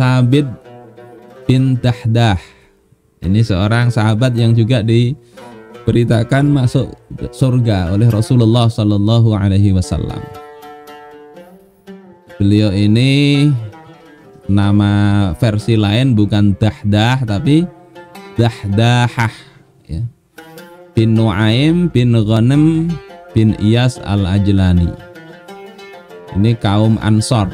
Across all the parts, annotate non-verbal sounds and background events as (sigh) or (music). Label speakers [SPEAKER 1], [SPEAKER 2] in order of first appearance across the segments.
[SPEAKER 1] Sabit bin Dahdah. Ini seorang sahabat yang juga diberitakan masuk surga oleh Rasulullah Shallallahu Alaihi Wasallam. Beliau ini nama versi lain bukan Dahdah tapi Dahdahah ya. bin Nuaim bin Ghanem bin Iyas al-Ajlani ini kaum Ansor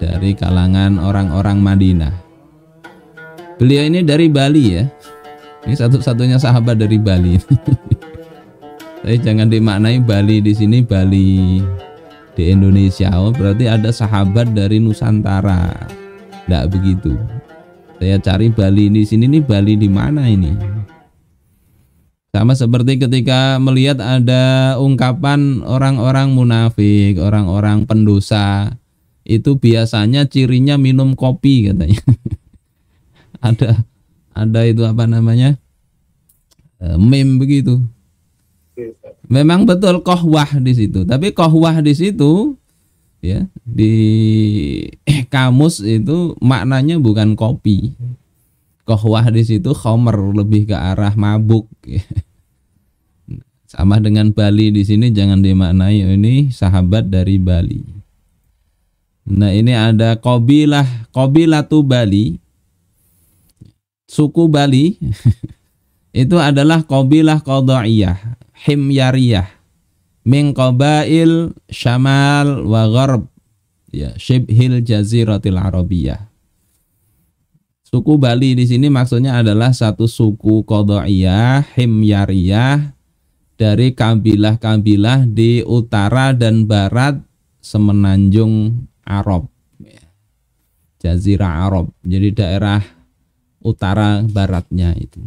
[SPEAKER 1] dari kalangan orang-orang Madinah. Beliau ini dari Bali ya. Ini satu-satunya sahabat dari Bali. (laughs) Tapi jangan dimaknai Bali di sini Bali di Indonesia. Oh, berarti ada sahabat dari Nusantara. Tidak begitu. Saya cari Bali di sini nih Bali di mana ini? Sama seperti ketika melihat ada ungkapan orang-orang munafik, orang-orang pendosa itu biasanya cirinya minum kopi katanya (laughs) ada ada itu apa namanya e, meme begitu memang betul kohwah di situ tapi kohwah di situ ya di eh, kamus itu maknanya bukan kopi kohwah di situ khomer lebih ke arah mabuk ya. sama dengan Bali di sini jangan dimaknai ini sahabat dari Bali Nah ini ada Kobilah, Kobilatu Bali, suku Bali (laughs) itu adalah Kobilah Kodoiyah, Himyariyah, min Kobail Syamal wa Gharb, ya, Shibhil Jaziratil Arabiyah. Suku Bali di sini maksudnya adalah satu suku Kodoiyah, Himyariyah dari kabilah-kabilah di utara dan barat semenanjung Arab Jazirah Arab jadi daerah utara baratnya itu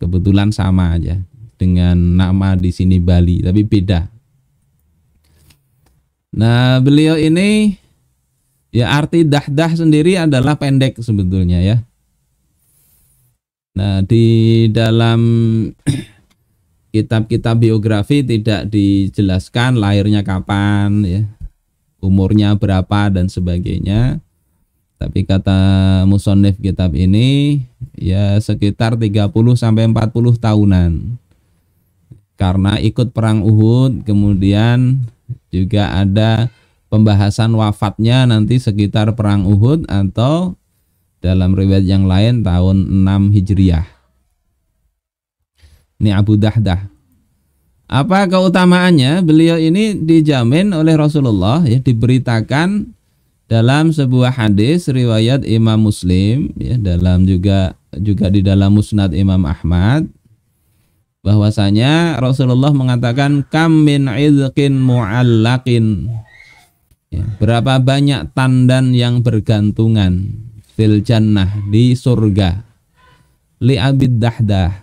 [SPEAKER 1] kebetulan sama aja dengan nama di sini Bali tapi beda nah beliau ini ya arti dahdah sendiri adalah pendek sebetulnya ya Nah, di dalam (clears throat) kitab-kitab biografi tidak dijelaskan lahirnya kapan ya umurnya berapa dan sebagainya. Tapi kata musonif kitab ini ya sekitar 30 sampai 40 tahunan. Karena ikut perang Uhud, kemudian juga ada pembahasan wafatnya nanti sekitar perang Uhud atau dalam riwayat yang lain tahun 6 Hijriah. Ini Abu Dahdah apa keutamaannya? Beliau ini dijamin oleh Rasulullah ya diberitakan dalam sebuah hadis riwayat Imam Muslim ya dalam juga juga di dalam Musnad Imam Ahmad bahwasanya Rasulullah mengatakan kam min idqin muallaqin ya, berapa banyak tandan yang bergantungan fil jannah di surga li abid dahdah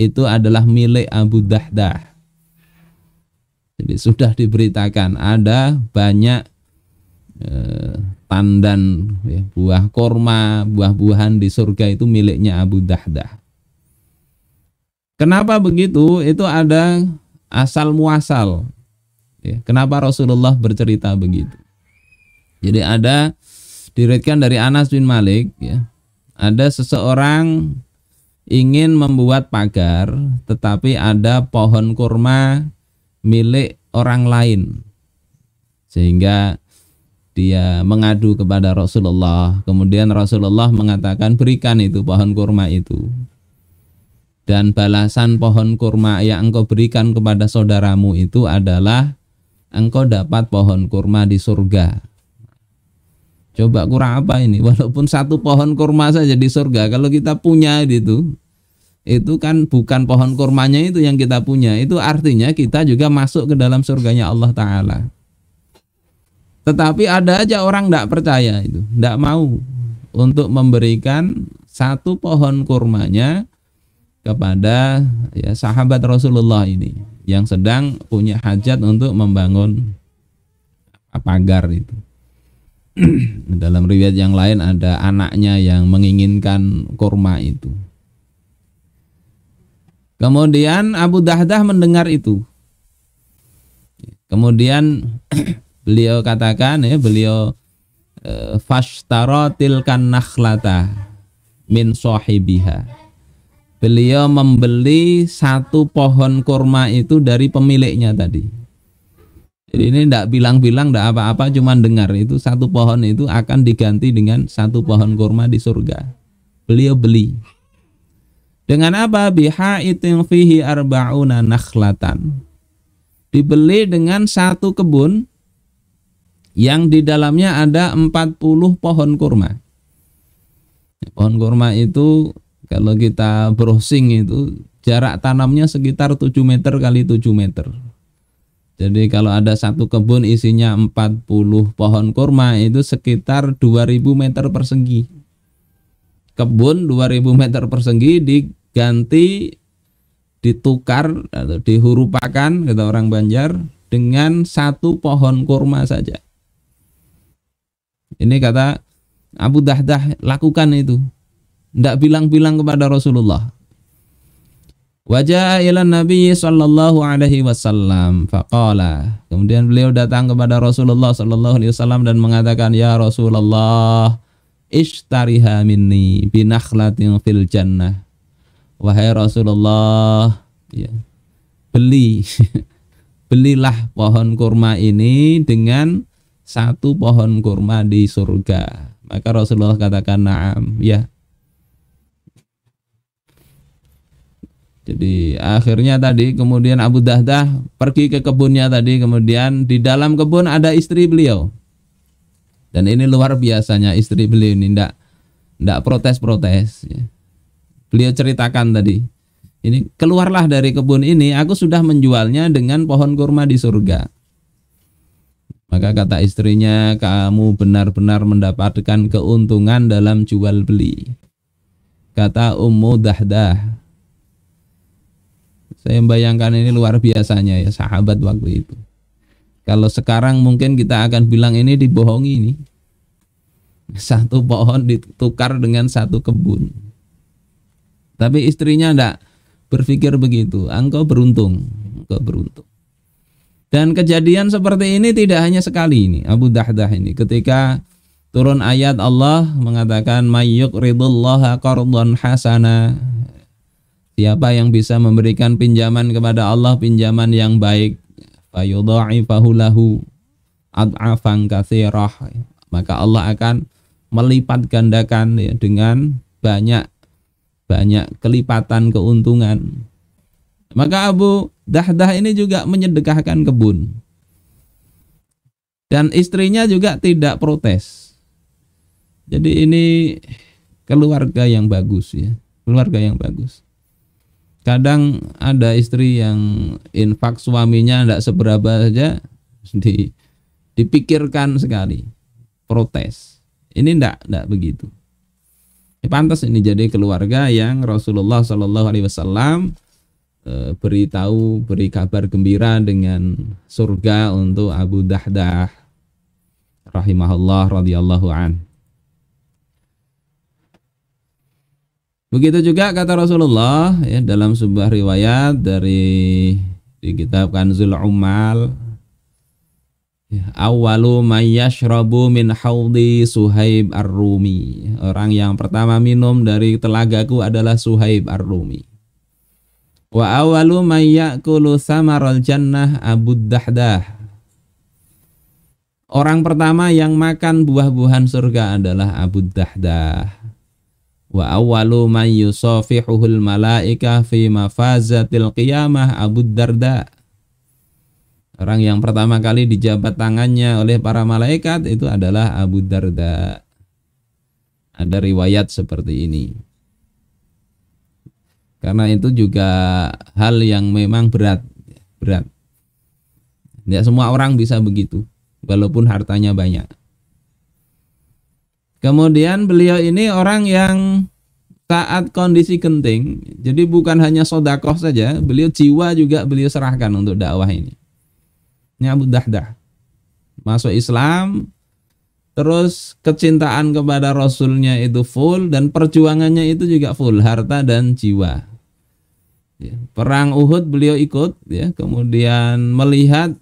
[SPEAKER 1] itu adalah milik Abu Dahdah jadi sudah diberitakan ada banyak e, tandan ya, buah korma, buah-buahan di surga itu miliknya Abu Dahdah. Kenapa begitu? Itu ada asal muasal. Ya, kenapa Rasulullah bercerita begitu? Jadi ada diriatkan dari Anas bin Malik ya. Ada seseorang ingin membuat pagar tetapi ada pohon kurma milik orang lain sehingga dia mengadu kepada Rasulullah kemudian Rasulullah mengatakan berikan itu pohon kurma itu dan balasan pohon kurma yang engkau berikan kepada saudaramu itu adalah engkau dapat pohon kurma di surga coba kurang apa ini (laughs) walaupun satu pohon kurma saja di surga kalau kita punya itu itu kan bukan pohon kurmanya itu yang kita punya. Itu artinya kita juga masuk ke dalam surganya Allah Ta'ala. Tetapi ada aja orang tidak percaya itu, tidak mau untuk memberikan satu pohon kurmanya kepada ya, sahabat Rasulullah ini yang sedang punya hajat untuk membangun pagar itu. (clears throat) dalam riwayat yang lain ada anaknya yang menginginkan kurma itu. Kemudian Abu Dahdah mendengar itu. Kemudian (clears throat) beliau katakan ya beliau e, fashtarotilkan nakhlata min sohibiha. Beliau membeli satu pohon kurma itu dari pemiliknya tadi. Jadi ini tidak bilang-bilang, tidak apa-apa, cuma dengar itu satu pohon itu akan diganti dengan satu pohon kurma di surga. Beliau beli. Dengan apa? Biha itin fihi arba'una nakhlatan. Dibeli dengan satu kebun yang di dalamnya ada 40 pohon kurma. Pohon kurma itu kalau kita browsing itu jarak tanamnya sekitar 7 meter kali 7 meter. Jadi kalau ada satu kebun isinya 40 pohon kurma itu sekitar 2000 meter persegi. Kebun 2000 meter persegi di diganti ditukar atau dihurupakan kata orang Banjar dengan satu pohon kurma saja. Ini kata Abu Dahdah lakukan itu. ndak bilang-bilang kepada Rasulullah. Wajah ila Nabi Sallallahu Alaihi Wasallam Faqala Kemudian beliau datang kepada Rasulullah Sallallahu Alaihi Wasallam dan mengatakan Ya Rasulullah Ishtariha minni binakhlatin fil jannah wahai Rasulullah ya beli (laughs) belilah pohon kurma ini dengan satu pohon kurma di surga maka Rasulullah katakan naam ya Jadi akhirnya tadi kemudian Abu Dahdah pergi ke kebunnya tadi kemudian di dalam kebun ada istri beliau. Dan ini luar biasanya istri beliau ini ndak ndak protes-protes ya beliau ceritakan tadi. Ini keluarlah dari kebun ini, aku sudah menjualnya dengan pohon kurma di surga. Maka kata istrinya, kamu benar-benar mendapatkan keuntungan dalam jual beli. Kata Ummu Dahdah. Saya bayangkan ini luar biasanya ya sahabat waktu itu. Kalau sekarang mungkin kita akan bilang ini dibohongi ini. Satu pohon ditukar dengan satu kebun tapi istrinya tidak berpikir begitu. Ah, engkau beruntung, engkau beruntung. Dan kejadian seperti ini tidak hanya sekali ini Abu Dahdah ini ketika turun ayat Allah mengatakan mayyuk ridullaha qardhon hasana Siapa yang bisa memberikan pinjaman kepada Allah pinjaman yang baik fayudha'ifahu lahu ad'afan katsirah maka Allah akan melipat gandakan ya, dengan banyak banyak kelipatan keuntungan. Maka Abu Dahdah ini juga menyedekahkan kebun. Dan istrinya juga tidak protes. Jadi ini keluarga yang bagus ya, keluarga yang bagus. Kadang ada istri yang infak suaminya tidak seberapa saja dipikirkan sekali, protes. Ini tidak tidak begitu pantas ini jadi keluarga yang Rasulullah Shallallahu Alaihi Wasallam e, beritahu beri kabar gembira dengan surga untuk Abu Dahdah rahimahullah radhiyallahu an. Begitu juga kata Rasulullah ya, dalam sebuah riwayat dari di kitab Kanzul Umal Awalu ya, mayyashrabu min haudi Suhaib Ar-Rumi. Orang yang pertama minum dari telagaku adalah Suhaib Ar-Rumi. Wa awalu mayyakulu samaral jannah Abu Dahdah. Orang pertama yang makan buah-buahan surga adalah Abu Dahdah. Wa awalu yusafihuhul malaika fi mafazatil qiyamah Abu Darda Orang yang pertama kali dijabat tangannya oleh para malaikat itu adalah Abu Darda. Ada riwayat seperti ini. Karena itu juga hal yang memang berat, berat. Tidak semua orang bisa begitu, walaupun hartanya banyak. Kemudian beliau ini orang yang saat kondisi genting, jadi bukan hanya sodakoh saja, beliau jiwa juga beliau serahkan untuk dakwah ini ini Abu Dahdah. Masuk Islam, terus kecintaan kepada Rasulnya itu full dan perjuangannya itu juga full harta dan jiwa. Ya, perang Uhud beliau ikut, ya, kemudian melihat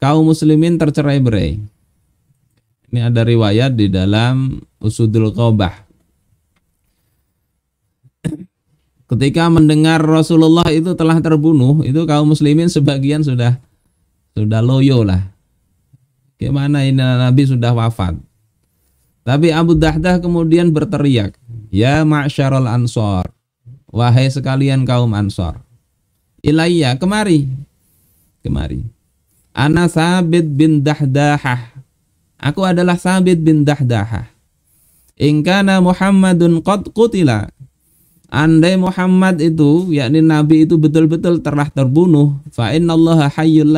[SPEAKER 1] kaum muslimin tercerai berai. Ini ada riwayat di dalam Usudul Qobah. Ketika mendengar Rasulullah itu telah terbunuh, itu kaum muslimin sebagian sudah sudah loyo lah. Gimana ini Nabi sudah wafat. Tapi Abu Dahdah kemudian berteriak, "Ya ma'syarul ansor, wahai sekalian kaum ansor, ilayya kemari, kemari. Ana Sabit bin Dahdahah. Aku adalah Sabit bin Dahdahah. Ingkana Muhammadun qad qutila Andai Muhammad itu, yakni Nabi itu betul-betul telah terbunuh, fa innallaha hayyul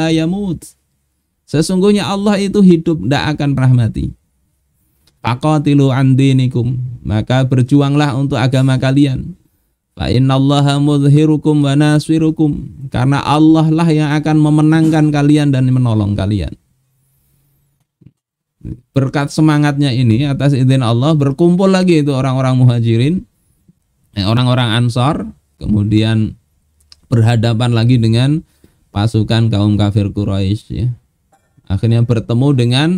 [SPEAKER 1] Sesungguhnya Allah itu hidup tidak akan pernah mati. Faqatilu andinikum, maka berjuanglah untuk agama kalian. Fa innallaha mudhirukum wa karena Allah lah yang akan memenangkan kalian dan menolong kalian. Berkat semangatnya ini atas izin Allah berkumpul lagi itu orang-orang muhajirin Eh, orang-orang Ansor kemudian berhadapan lagi dengan pasukan kaum kafir Quraisy ya. Akhirnya bertemu dengan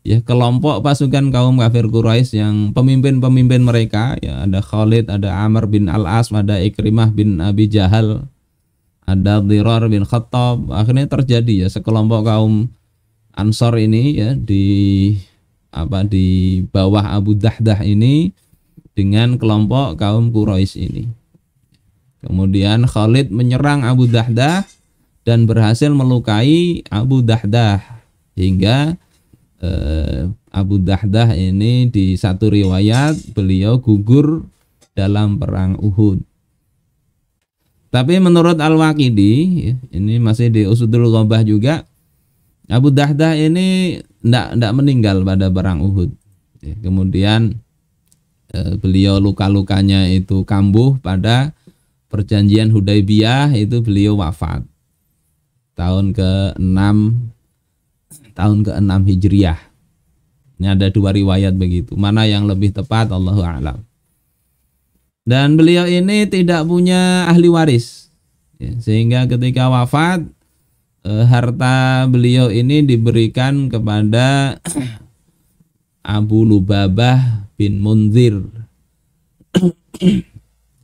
[SPEAKER 1] ya kelompok pasukan kaum kafir Quraisy yang pemimpin-pemimpin mereka ya ada Khalid, ada Amr bin Al-As, ada Ikrimah bin Abi Jahal, ada Dirar bin Khattab. Akhirnya terjadi ya sekelompok kaum Ansor ini ya di apa di bawah Abu Dahdah ini dengan kelompok kaum Quraisy ini. Kemudian Khalid menyerang Abu Dahdah dan berhasil melukai Abu Dahdah hingga eh, Abu Dahdah ini di satu riwayat beliau gugur dalam perang Uhud. Tapi menurut Al-Waqidi, ya, ini masih di Usudul Qobah juga, Abu Dahdah ini tidak meninggal pada perang Uhud. Ya, kemudian Eh, beliau luka-lukanya itu kambuh pada perjanjian Hudaybiyah itu beliau wafat tahun ke-6 tahun ke-6 Hijriah. Ini ada dua riwayat begitu. Mana yang lebih tepat Allahu alam. Dan beliau ini tidak punya ahli waris. Ya, sehingga ketika wafat eh, harta beliau ini diberikan kepada Abu Lubabah bin Munzir. (clears throat)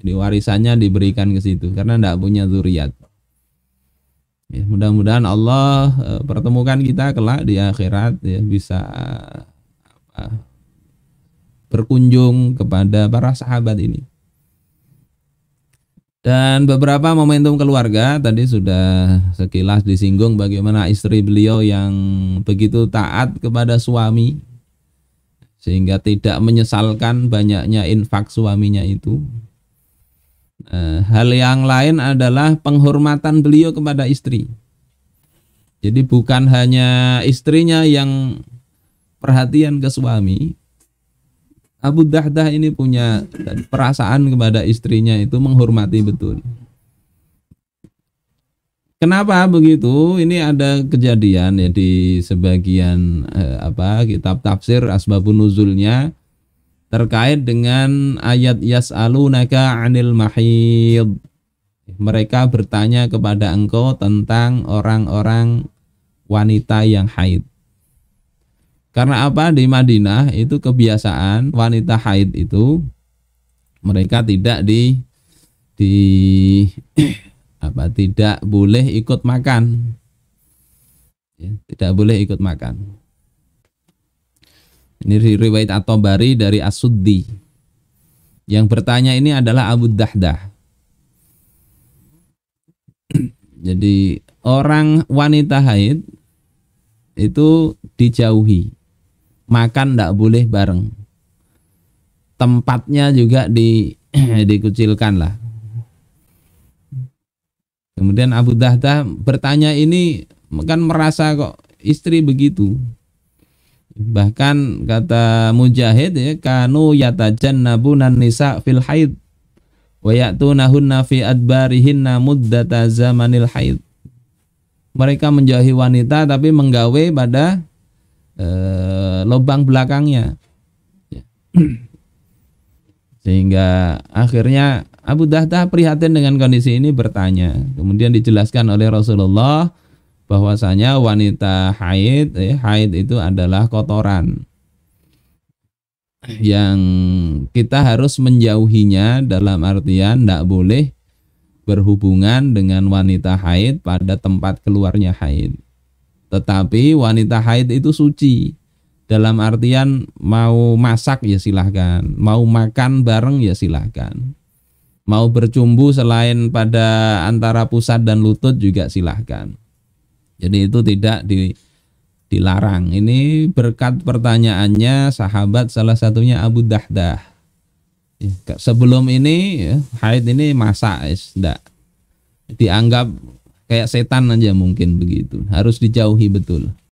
[SPEAKER 1] Jadi warisannya diberikan ke situ karena tidak punya zuriat. Ya, mudah-mudahan Allah e, pertemukan kita kelak di akhirat ya bisa apa, berkunjung kepada para sahabat ini. Dan beberapa momentum keluarga tadi sudah sekilas disinggung bagaimana istri beliau yang begitu taat kepada suami sehingga tidak menyesalkan banyaknya infak suaminya itu. Eh, hal yang lain adalah penghormatan beliau kepada istri. Jadi bukan hanya istrinya yang perhatian ke suami. Abu Dahdah ini punya perasaan kepada istrinya itu menghormati betul. Kenapa begitu? Ini ada kejadian ya di sebagian eh, apa kitab tafsir asbabun nuzulnya terkait dengan ayat yas'alunaka 'anil mahid. Mereka bertanya kepada engkau tentang orang-orang wanita yang haid. Karena apa di Madinah itu kebiasaan wanita haid itu mereka tidak di di apa tidak boleh ikut makan ya, tidak boleh ikut makan ini riwayat atau bari dari as yang bertanya ini adalah Abu Dahdah (clears throat) jadi orang wanita haid itu dijauhi makan tidak boleh bareng tempatnya juga di (clears throat) dikucilkan lah Kemudian Abu Dahdah bertanya ini kan merasa kok istri begitu. Bahkan kata Mujahid ya kanu yatajannabunan nisa fil haid wa ya'tunahunna fi adbarihinna muddata zamanil haid. Mereka menjauhi wanita tapi menggawe pada e, lubang belakangnya. Ya. (clears throat) Sehingga akhirnya Abu Dahdah prihatin dengan kondisi ini bertanya. Kemudian dijelaskan oleh Rasulullah bahwasanya wanita haid, eh, haid itu adalah kotoran yang kita harus menjauhinya dalam artian tidak boleh berhubungan dengan wanita haid pada tempat keluarnya haid. Tetapi wanita haid itu suci. Dalam artian mau masak ya silahkan, mau makan bareng ya silahkan. Mau bercumbu selain pada antara pusat dan lutut juga silahkan. Jadi itu tidak di, dilarang. Ini berkat pertanyaannya sahabat salah satunya Abu Dahdah. Ya, sebelum ini ya, haid ini masa es, tidak dianggap kayak setan aja mungkin begitu. Harus dijauhi betul.